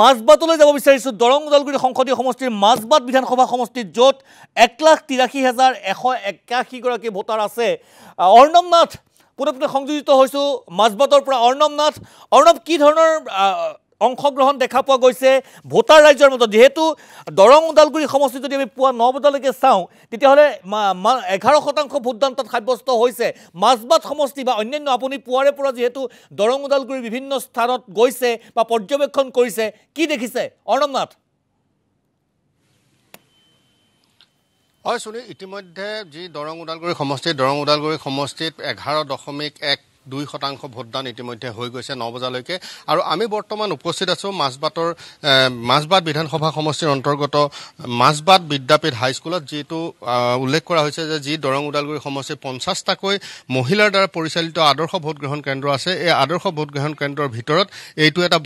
মাজবাটলৈ যাব বিচাৰিছো দৰং ওদালগুৰি সংসদীয় সমষ্টিৰ মাজবাট বিধানসভা সমষ্টিত য'ত এক লাখ তিৰাশী হাজাৰ এশ একাশীগৰাকী ভোটাৰ আছে অৰ্ণৱ নাথ পোনে পোনে সংযোজিত হৈছো মাজবাটৰ পৰা অৰ্ণৱ নাথ অৰ্ণৱ কি ধৰণৰ অংশগ্ৰহণ দেখা পোৱা গৈছে ভোটাৰ ৰাজ্যেৰ মতো যিহেতু দৰং ওদালগুৰি সমষ্টি যদি আমি পুৱা ন বজালৈকে চাওঁ তেতিয়াহ'লে এঘাৰ শতাংশ ভোটদান তো সাব্যস্ত হৈছে মাজবাট সমষ্টি বা অন্যান্য আপুনি পুৱাৰে পৰা যিহেতু দৰং ওদালগুৰি বিভিন্ন স্থানত গৈছে বা পৰ্যবেক্ষণ কৰিছে কি দেখিছে অৰ্ণৱ নাথ হয় শুনি ইতিমধ্যে যি দৰং ওদালগুৰি সমষ্টি দৰং ওদালগুৰি সমষ্টিত এঘাৰ দশমিক এক দুই শতাংশ ভোটদান ইতিমধ্যে হৈ গৈছে ন বজালৈকে আৰু আমি বৰ্তমান উপস্থিত আছোঁ মাজবাটৰ মাজবাট বিধানসভা সমষ্টিৰ অন্তৰ্গত মাজবাট বিদ্যাপীঠ হাইস্কুলত যিটো উল্লেখ কৰা হৈছে যে যি দৰং ওদালগুৰি সমষ্টিৰ পঞ্চাছটাকৈ মহিলাৰ দ্বাৰা পৰিচালিত আদৰ্শ ভোটগ্ৰহণ কেন্দ্ৰ আছে এই আদৰ্শ ভোটগ্ৰহণ কেন্দ্ৰৰ ভিতৰত এইটো এটা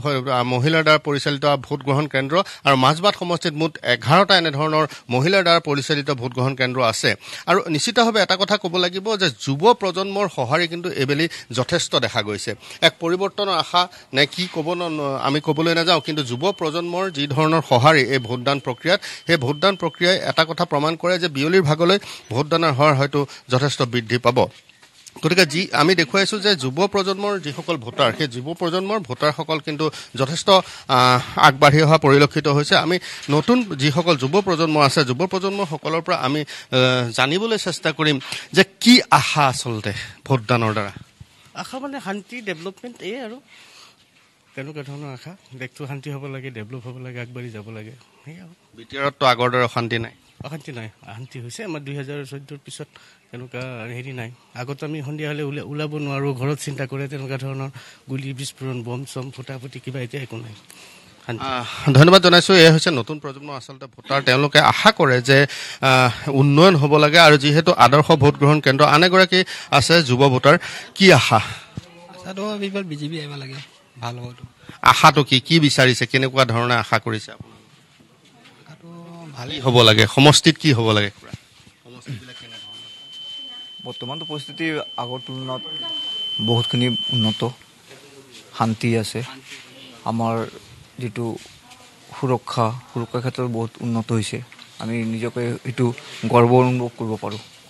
মহিলাৰ দ্বাৰা পৰিচালিত ভোটগ্ৰহণ কেন্দ্ৰ আৰু মাজবাট সমষ্টিত মুঠ এঘাৰটা এনেধৰণৰ মহিলাৰ দ্বাৰা পৰিচালিত ভোটগ্ৰহণ কেন্দ্ৰ আছে আৰু নিশ্চিতভাৱে এটা কথা ক'ব লাগিব যে যুৱ প্ৰজন্মৰ সঁহাৰি কিন্তু এইবেলি যথেষ্ট দেখা গৈছে এক পৰিৱৰ্তনৰ আশা নে কি ক'ব আমি ক'বলৈ নাযাওঁ কিন্তু যুৱ প্ৰজন্মৰ যি ধৰণৰ সঁহাৰি এই ভোটদান প্ৰক্ৰিয়াত সেই ভোটদান প্ৰক্ৰিয়াই এটা কথা প্ৰমাণ কৰে যে বিয়লিৰ ভাগলৈ ভোটদানৰ হাৰ হয়তো যথেষ্ট বৃদ্ধি পাব গতিকে যি আমি দেখুৱাইছোঁ যে যুৱ প্ৰজন্মৰ যিসকল ভোটাৰ সেই যুৱ প্ৰজন্মৰ ভোটাৰসকল কিন্তু যথেষ্ট আগবাঢ়ি অহা পৰিলক্ষিত হৈছে আমি নতুন যিসকল যুৱ প্ৰজন্ম আছে যুৱ প্ৰজন্মসকলৰ পৰা আমি জানিবলৈ চেষ্টা কৰিম যে কি আশা আচলতে ভোটদানৰ দ্বাৰা আশা মানে শান্তি ডেভেলপমেণ্ট এই আৰু তেনেকুৱা ধৰণৰ আশা দেশটো শান্তি হ'ব লাগে ডেভেলপ হ'ব লাগে আগবাঢ়ি যাব লাগে সেয়াতো আগৰ দৰে অশান্তি নাই অশান্তি নাই শান্তি হৈছে আমাৰ দুই হাজাৰ চৈধ্যৰ পিছত তেনেকুৱা হেৰি নাই আগত আমি সন্ধিয়া হ'লে ওলা ওলাব নোৱাৰোঁ ঘৰত চিন্তা কৰে তেনেকুৱা ধৰণৰ গুলী বিস্ফোৰণ বম চম ফুটা ফুটি কিবা এতিয়া একো নাই ধন্যবাদ জনাইছোঁ এয়া হৈছে নতুন প্ৰজন্ম আচলতে ভোটাৰ তেওঁলোকে আশা কৰে যে উন্নয়ন হ'ব লাগে আৰু যিহেতু আদৰ্শ ভোটগ্ৰহণ কেন্দ্ৰ আন এগৰাকী আছে যুৱ ভোটাৰ কি আশা আশাটো কি কি বিচাৰিছে কেনেকুৱা ধৰণে আশা কৰিছে হ'ব লাগে সমষ্টিত কি হ'ব লাগে বৰ্তমানটো পৰিস্থিতি আগৰ তুলনাত বহুতখিনি উন্নত শান্তি আছে আমাৰ যিটো সুৰক্ষা সুৰক্ষাৰ ক্ষেত্ৰত বহুত উন্নত হৈছে আমি নিজকে এইটো গৰ্ব অনুভৱ কৰিব পাৰোঁ